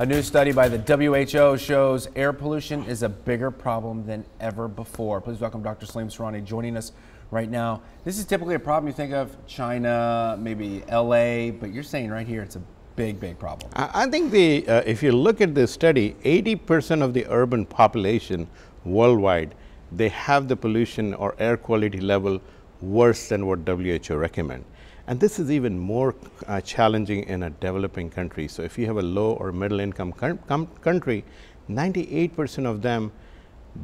A new study by the WHO shows air pollution is a bigger problem than ever before. Please welcome Dr. Salim Sarani joining us right now. This is typically a problem you think of China, maybe LA, but you're saying right here it's a big, big problem. I think the uh, if you look at this study, 80% of the urban population worldwide, they have the pollution or air quality level worse than what WHO recommend. And this is even more uh, challenging in a developing country. So, if you have a low or middle income country, 98 percent of them,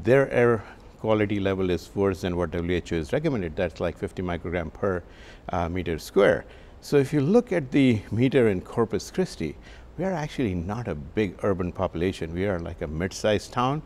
their air quality level is worse than what WHO is recommended. That's like 50 microgram per uh, meter square. So, if you look at the meter in Corpus Christi, we are actually not a big urban population. We are like a mid-sized town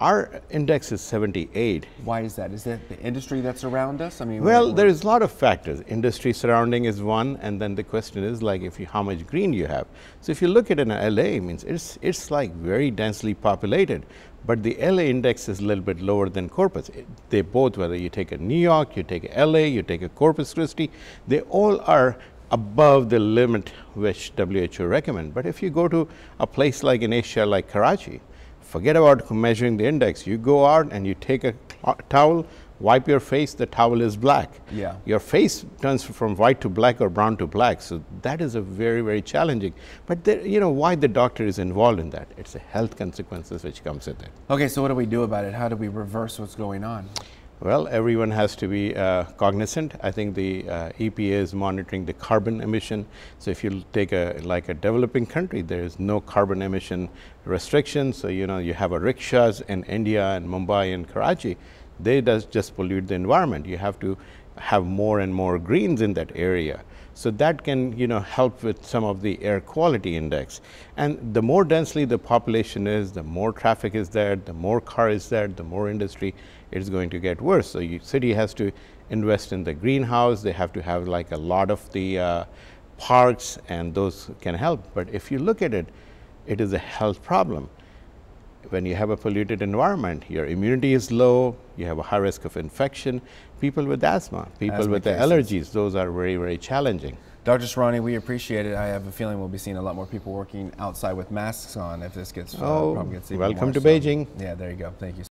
our index is 78. Why is that? Is that the industry that's around us? I mean, well, there is a lot of factors. Industry surrounding is one, and then the question is like if you, how much green you have. So if you look at an LA, it means it's it's like very densely populated, but the LA index is a little bit lower than Corpus. they both, whether you take a New York, you take a LA, you take a Corpus Christi, they all are above the limit which WHO recommend. But if you go to a place like in Asia, like Karachi, Forget about measuring the index. You go out and you take a towel, wipe your face, the towel is black. Yeah. Your face turns from white to black or brown to black. So that is a very, very challenging. But there, you know why the doctor is involved in that. It's the health consequences which comes with it. Okay, so what do we do about it? How do we reverse what's going on? Well, everyone has to be uh, cognizant. I think the uh, EPA is monitoring the carbon emission. So if you take a like a developing country, there is no carbon emission restriction. So you know you have a rickshaws in India and Mumbai and Karachi. They does just pollute the environment. You have to have more and more greens in that area. So that can you know help with some of the air quality index. And the more densely the population is, the more traffic is there, the more car is there, the more industry, it's going to get worse. So you, city has to invest in the greenhouse. They have to have like a lot of the uh, parks and those can help. But if you look at it, it is a health problem when you have a polluted environment, your immunity is low, you have a high risk of infection. People with asthma, people asthma with allergies, those are very, very challenging. Dr. Srani, we appreciate it. I have a feeling we'll be seeing a lot more people working outside with masks on if this gets, uh, oh, uh, gets Welcome to so, Beijing. Yeah, there you go. Thank you.